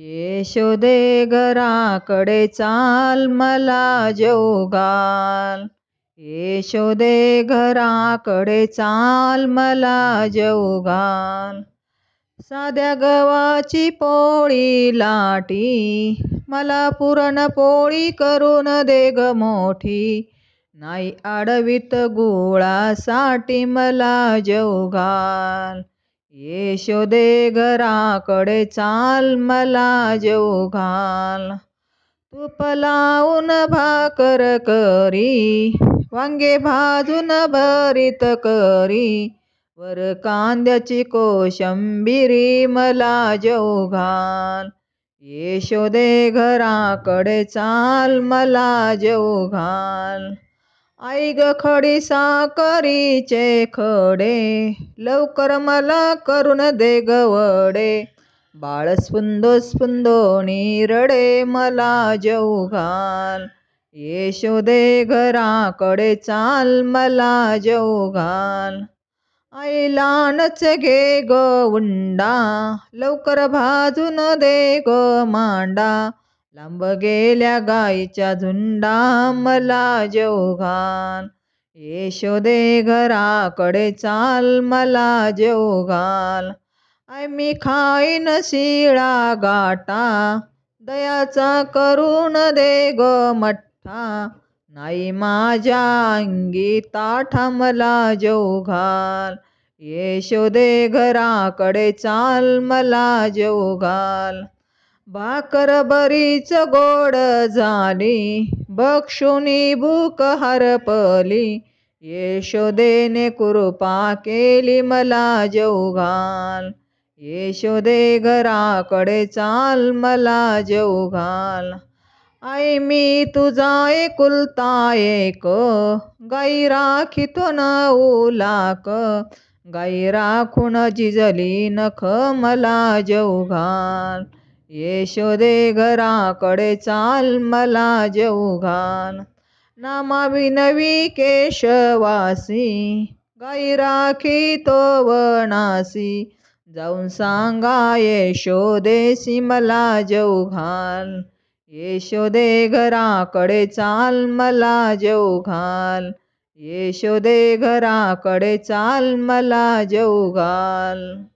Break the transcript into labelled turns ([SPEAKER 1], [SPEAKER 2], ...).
[SPEAKER 1] येशोदे घराकडे चाल मला जोगाल येशोदे घराकडे चाल मला जोगाल साध्या गव्हाची पोळी लाटी मला पुरण पोळी करून दे ग मोठी नाही आडवीत गोळासाठी मला जौगाल। येशोदे घराकडे चाल मला जेऊ घाल तूप लावून भाकर करी वांगे भाजून भरीत करी वर कांद्याची कोशंबिरी मला जेऊ घाल येशोदे घराकडे चाल मला जेऊ घाल आई ग खडी साकरीचे खडे लवकर मला करून दे गवडे बाळ स्पुंदो स्पुंदो रडे मला जेऊ घाल दे घराकडे चाल मला जेऊ घाल आई लानच घे ग उंडा लवकर भाजून दे ग मांडा लांब गेल्या गायीच्या झुंडा मला जेवघान येशोदे घराकडे चाल मला जेवघाल आय मी खाईन शिळा गाटा दयाचा करून दे ग मठ्ठा नाही माझ्या अंगी ताठा मला जेवघाल येशोदे घराकडे चाल मला जेवघाल भाकर बरीच गोड झाली बक्षुनी भूक हरपली येशोदेने कृपा केली मला जेवघाल येशोदे घराकडे चाल मला जेवघाल आई मी तुझा एकुलता एक गाई राखितो न उलाक गाई राखून जिजली नख मला घाल दे घराकडे चाल मला जेऊ घाल नामा विनवी केशवासी गाई राखी तो वनासी जाऊन सांगा यशोदेसी मला जेऊ घाल दे घराकडे चाल मला जेऊ घाल दे घराकडे चाल मला जेऊ घाल